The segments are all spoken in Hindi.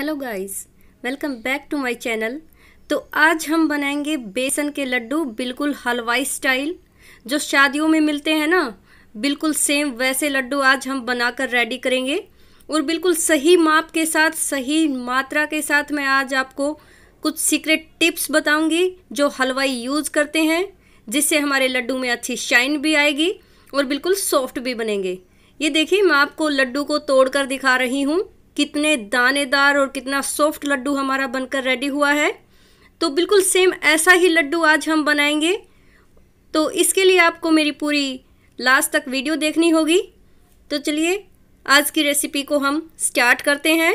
hello guys welcome back to my channel तो आज हम बनाएंगे बेसन के लड्डू बिल्कुल हलवाई स्टाइल जो शादियों में मिलते हैं ना बिल्कुल सेम वैसे लड्डू आज हम बनाकर रेडी करेंगे और बिल्कुल सही माप के साथ सही मात्रा के साथ मैं आज आपको कुछ सीक्रेट टिप्स बताऊंगी जो हलवाई यूज़ करते हैं जिससे हमारे लड्डू में अच्छी शाइन भी आएगी और बिल्कुल सॉफ्ट भी बनेंगे ये देखिए मैं आपको लड्डू को तोड़ दिखा रही हूँ कितने दानेदार और कितना सॉफ्ट लड्डू हमारा बनकर रेडी हुआ है तो बिल्कुल सेम ऐसा ही लड्डू आज हम बनाएंगे तो इसके लिए आपको मेरी पूरी लास्ट तक वीडियो देखनी होगी तो चलिए आज की रेसिपी को हम स्टार्ट करते हैं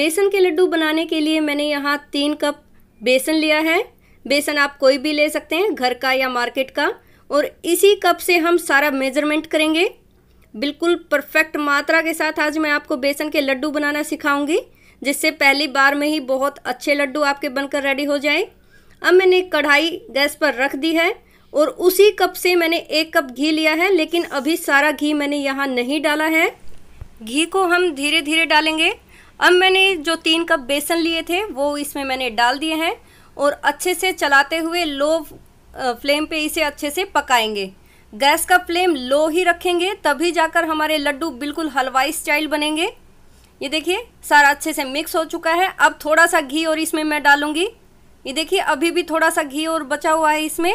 बेसन के लड्डू बनाने के लिए मैंने यहाँ तीन कप बेसन लिया है बेसन आप कोई भी ले सकते हैं घर का या मार्केट का और इसी कप से हम सारा मेजरमेंट करेंगे बिल्कुल परफेक्ट मात्रा के साथ आज मैं आपको बेसन के लड्डू बनाना सिखाऊंगी जिससे पहली बार में ही बहुत अच्छे लड्डू आपके बनकर रेडी हो जाएं अब मैंने कढ़ाई गैस पर रख दी है और उसी कप से मैंने एक कप घी लिया है लेकिन अभी सारा घी मैंने यहाँ नहीं डाला है घी को हम धीरे धीरे डालेंगे अब मैंने जो तीन कप बेसन लिए थे वो इसमें मैंने डाल दिए हैं और अच्छे से चलाते हुए लो फ्लेम पे इसे अच्छे से पकाएंगे गैस का फ्लेम लो ही रखेंगे तभी जाकर हमारे लड्डू बिल्कुल हलवाई स्टाइल बनेंगे ये देखिए सारा अच्छे से मिक्स हो चुका है अब थोड़ा सा घी और इसमें मैं डालूंगी ये देखिए अभी भी थोड़ा सा घी और बचा हुआ है इसमें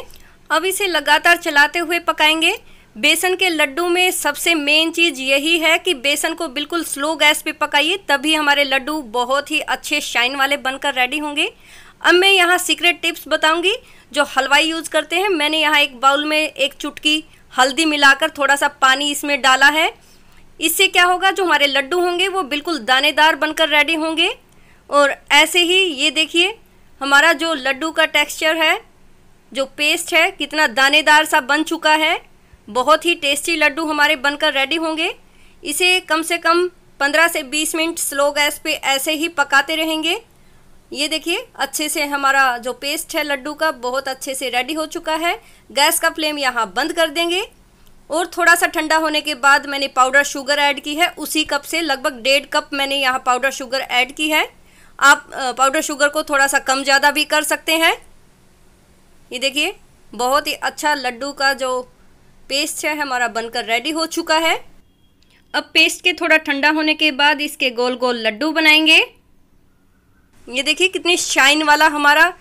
अब इसे लगातार चलाते हुए पकाएंगे बेसन के लड्डू में सबसे मेन चीज़ यही है कि बेसन को बिल्कुल स्लो गैस पे पकाइए तभी हमारे लड्डू बहुत ही अच्छे शाइन वाले बनकर रेडी होंगे अब मैं यहाँ सीक्रेट टिप्स बताऊंगी जो हलवाई यूज़ करते हैं मैंने यहाँ एक बाउल में एक चुटकी हल्दी मिलाकर थोड़ा सा पानी इसमें डाला है इससे क्या होगा जो हमारे लड्डू होंगे वो बिल्कुल दानेदार बनकर रेडी होंगे और ऐसे ही ये देखिए हमारा जो लड्डू का टेक्स्चर है जो पेस्ट है कितना दानेदार सा बन चुका है बहुत ही टेस्टी लड्डू हमारे बनकर रेडी होंगे इसे कम से कम 15 से 20 मिनट स्लो गैस पे ऐसे ही पकाते रहेंगे ये देखिए अच्छे से हमारा जो पेस्ट है लड्डू का बहुत अच्छे से रेडी हो चुका है गैस का फ्लेम यहाँ बंद कर देंगे और थोड़ा सा ठंडा होने के बाद मैंने पाउडर शुगर ऐड की है उसी कप से लगभग डेढ़ कप मैंने यहाँ पाउडर शुगर ऐड की है आप पाउडर शुगर को थोड़ा सा कम ज़्यादा भी कर सकते हैं ये देखिए बहुत ही अच्छा लड्डू का जो पेस्ट है हमारा बनकर रेडी हो चुका है अब पेस्ट के थोड़ा ठंडा होने के बाद इसके गोल गोल लड्डू बनाएंगे ये देखिए कितनी शाइन वाला हमारा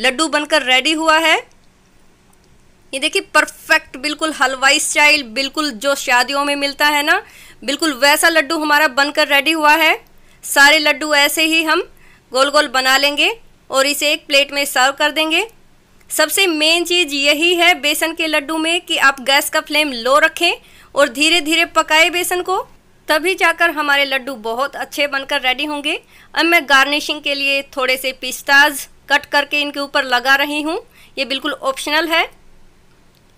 लड्डू बनकर रेडी हुआ है ये देखिए परफेक्ट बिल्कुल हलवाई स्टाइल बिल्कुल जो शादियों में मिलता है ना बिल्कुल वैसा लड्डू हमारा बनकर रेडी हुआ है सारे लड्डू ऐसे ही हम गोल गोल बना लेंगे और इसे एक प्लेट में सर्व कर देंगे सबसे मेन चीज़ यही है बेसन के लड्डू में कि आप गैस का फ्लेम लो रखें और धीरे धीरे पकाए बेसन को तभी जाकर हमारे लड्डू बहुत अच्छे बनकर रेडी होंगे अब मैं गार्निशिंग के लिए थोड़े से पिस्ताज कट करके इनके ऊपर लगा रही हूँ ये बिल्कुल ऑप्शनल है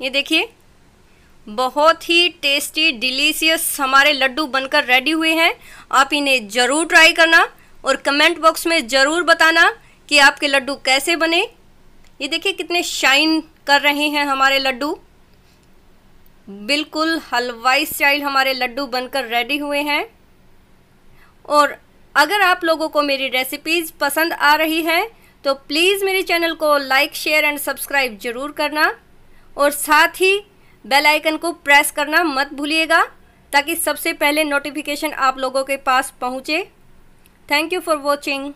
ये देखिए बहुत ही टेस्टी डिलीशियस हमारे लड्डू बनकर रेडी हुए हैं आप इन्हें ज़रूर ट्राई करना और कमेंट बॉक्स में ज़रूर बताना कि आपके लड्डू कैसे बने ये देखिए कितने शाइन कर रहे हैं हमारे लड्डू बिल्कुल हलवाई स्टाइल हमारे लड्डू बनकर रेडी हुए हैं और अगर आप लोगों को मेरी रेसिपीज़ पसंद आ रही हैं तो प्लीज़ मेरे चैनल को लाइक शेयर एंड सब्सक्राइब ज़रूर करना और साथ ही बेल आइकन को प्रेस करना मत भूलिएगा ताकि सबसे पहले नोटिफिकेशन आप लोगों के पास पहुँचे थैंक यू फॉर वॉचिंग